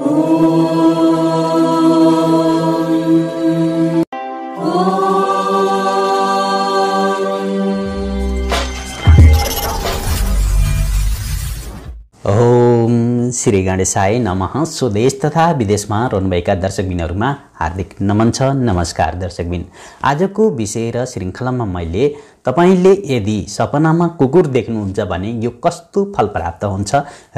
श्री गणेशाय नम स्वदेश तथा विदेशमा रहनुभएका दर्शकबिनहरूमा हार्दिक नमन छ नमस्कार दर्शकबिन आजको विषय र श्रृङ्खलामा मैले तपाईँले यदि सपनामा कुकुर देख्नुहुन्छ भने यो कस्तो फल प्राप्त हुन्छ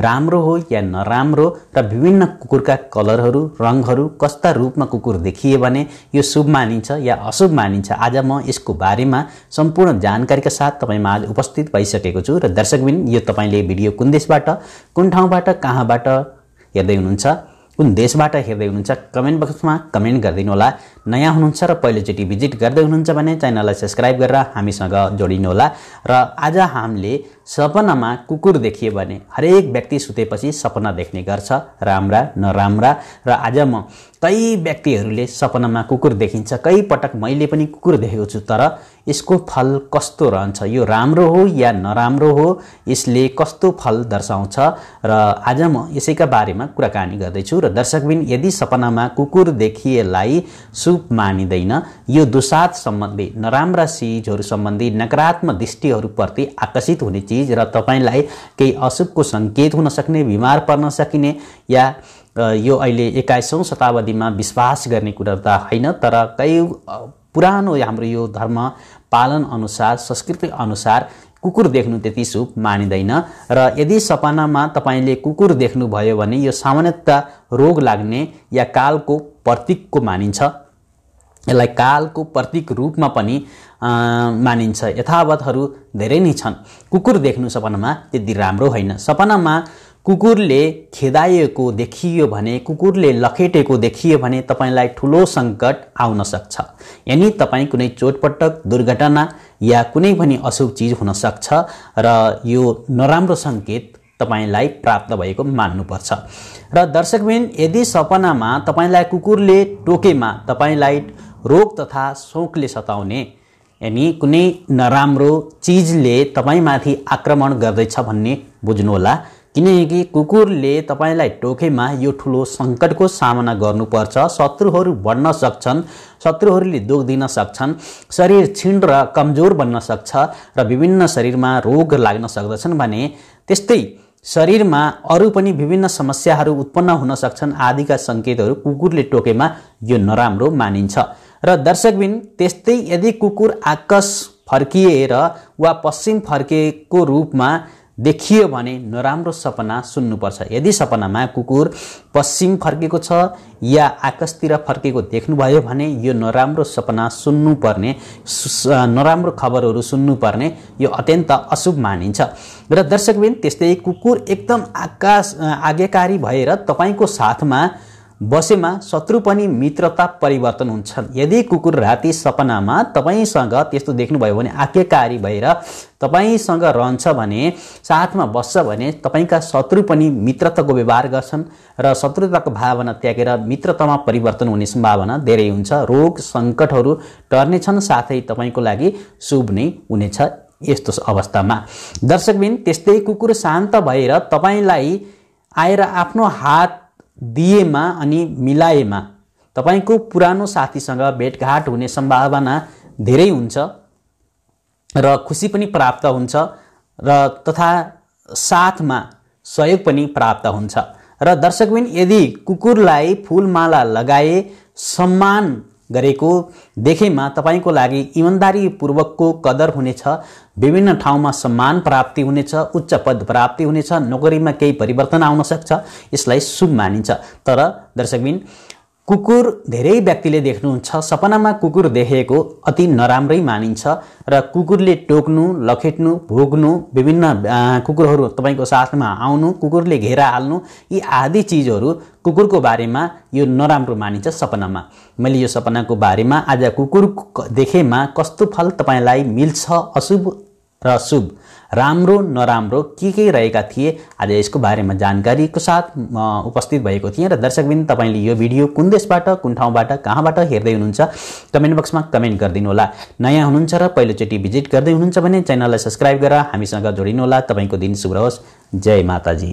राम्रो हो या नराम्रो र विभिन्न कुकुरका कलरहरू रङहरू कस्ता रूपमा कुकुर देखिए भने यो शुभ मानिन्छ या अशुभ मानिन्छ आज म यसको बारेमा सम्पूर्ण जानकारीका साथ तपाईँमा आज उपस्थित भइसकेको छु र दर्शकबिन यो तपाईँले भिडियो कुन देशबाट कुन ठाउँबाट कहाँबाट हेर्दै हुनुहुन्छ कुन देशबाट हेर्दै हुनुहुन्छ कमेन्ट बक्समा कमेन्ट गरिदिनु होला नयाँ हुनुहुन्छ र पहिलोचोटि भिजिट गर्दै हुनुहुन्छ भने च्यानललाई सब्सक्राइब गरेर हामीसँग जोडिनु होला र आज हामीले सपनामा कुकुर देखियो भने हरेक व्यक्ति सुतेपछि सपना देख्ने गर्छ राम्रा नराम्रा र आज म कतै व्यक्तिहरूले सपनामा कुकुर देखिन्छ कहीँ पटक मैले पनि कुकुर देखेको छु तर यसको फल कस्तो रहन्छ यो राम्रो हो या नराम्रो हो यसले कस्तो फल दर्शाउँछ र आज म यसैका बारेमा कुराकानी गर्दैछु र दर्शकबिन यदि सपनामा कुकुर देखिएलाई शुभ मानिँदैन यो दुसात सम्बन्धी नराम्रा चिजहरू सम्बन्धी नकारात्मक दृष्टिहरूप्रति आकर्षित हुने चिज र तपाईँलाई केही अशुभको सङ्केत हुन सक्ने बिमार पर्न सकिने या यो अहिले एक्काइसौँ शताब्दीमा विश्वास गर्ने कुरा त होइन तर कै पुरानो हाम्रो यो धर्म पालन अनुसार संस्कृति अनुसार कुकुर देख्नु त्यति शुभ मानिँदैन र यदि सपनामा तपाईँले कुकुर देख्नुभयो भने यो सामान्यतया रोग लाग्ने या कालको प्रतीकको मानिन्छ यसलाई कालको प्रतीक रूपमा पनि मानिन्छ यथावतहरू धेरै नै छन् कुकुर देख्नु सपनामा त्यति राम्रो होइन सपनामा कुकुरले खेदाइएको देखियो भने कुकुरले लखेटेको देखियो भने तपाईँलाई ठुलो सङ्कट आउन सक्छ यानि तपाईँ कुनै चोटपटक दुर्घटना या कुनै पनि अशुभ चिज हुनसक्छ र यो नराम्रो सङ्केत तपाईँलाई प्राप्त भएको मान्नुपर्छ र दर्शकबिन यदि सपनामा तपाईँलाई कुकुरले टोकेमा तपाईँलाई रोग तथा शोकले सताउने यानि कुनै नराम्रो चिजले तपाईँमाथि आक्रमण गर्दैछ भन्ने बुझ्नुहोला किनकि कुकुरले तपाईँलाई टोकेमा यो ठुलो सङ्कटको सामना गर्नुपर्छ शत्रुहरू बढ्न सक्छन् शत्रुहरूले दुःख दिन सक्छन् शरीर छिण र कमजोर बन्न सक्छ र विभिन्न शरीरमा रोग लाग्न सक्दछन् भने त्यस्तै शरीरमा अरू पनि विभिन्न समस्याहरू उत्पन्न हुन सक्छन् आदिका सङ्केतहरू कुकुरले टोकेमा यो नराम्रो मानिन्छ र दर्शकबिन त्यस्तै यदि कुकुर आकस फर्किएर वा पश्चिम फर्केको रूपमा देखियो भने नराम्रो सपना सुन्नुपर्छ यदि सपनामा कुकुर पश्चिम फर्केको छ या आकाशतिर फर्केको देख्नुभयो भने यो नराम्रो सपना सुन्नुपर्ने नराम्रो खबरहरू सुन्नुपर्ने यो अत्यन्त अशुभ मानिन्छ र दर्शकबिन त्यस्तै कुकुर एकदम आकाश आज्ञाकारी भएर तपाईँको साथमा बसेमा शत्रु पनि मित्रता परिवर्तन हुन्छन् यदि कुकुर राति सपनामा तपाईँसँग त्यस्तो देख्नुभयो भने आज्ञाकारी भएर तपाईँसँग रहन्छ भने साथमा बस्छ भने तपाईँका शत्रु पनि मित्रताको व्यवहार गर्छन् र शत्रुताको भावना त्यागेर मित्रतामा परिवर्तन हुने सम्भावना धेरै हुन्छ रोग सङ्कटहरू टर्नेछन् साथै तपाईँको लागि शुभ नै हुनेछ यस्तो अवस्थामा दर्शकबिन त्यस्तै कुकुर शान्त भएर तपाईँलाई आएर आफ्नो हात दिएमा अनि मिलाएमा तपाईँको पुरानो साथीसँग भेटघाट हुने सम्भावना धेरै हुन्छ र खुसी पनि प्राप्त हुन्छ र तथा साथमा सहयोग पनि प्राप्त हुन्छ र दर्शकबिन यदि कुकुरलाई फुलमाला लगाए सम्मान गरेको देखेमा तपाईँको लागि इमान्दारीपूर्वकको कदर हुनेछ विभिन्न ठाउँमा सम्मान प्राप्ति हुनेछ उच्च पद प्राप्ति हुनेछ नोकरीमा केही परिवर्तन आउन सक्छ यसलाई शुभ मानिन्छ तर दर्शकबिन कुकुर धेरै व्यक्तिले देख्नुहुन्छ सपनामा कुकुर देखेको अति नराम्रै मानिन्छ र कुकुरले टोक्नु लखेट्नु भोग्नु विभिन्न कुकुरहरू तपाईँको साथमा आउनु कुकुरले घेरा हाल्नु यी आदि चिजहरू कुकुरको बारेमा यो नराम्रो मानिन्छ सपनामा मैले यो सपनाको बारेमा आज कुकुर देखेमा कस्तो फल तपाईँलाई मिल्छ अशुभ र शुभ राम्रो नराम्रो के के रहेका थिए आज यसको बारेमा जानकारीको साथ म उपस्थित भएको थिएँ र दर्शकबिन तपाईँले यो भिडियो कुन देशबाट कुन ठाउँबाट कहाँबाट हेर्दै हुनुहुन्छ कमेन्ट बक्समा कमेन्ट गरिदिनु होला नयाँ हुनुहुन्छ र पहिलोचोटि भिजिट गर्दै हुनुहुन्छ भने च्यानललाई सब्सक्राइब गरेर हामीसँग जोडिनु होला तपाईँको दिन शुभ रहोस् जय माताजी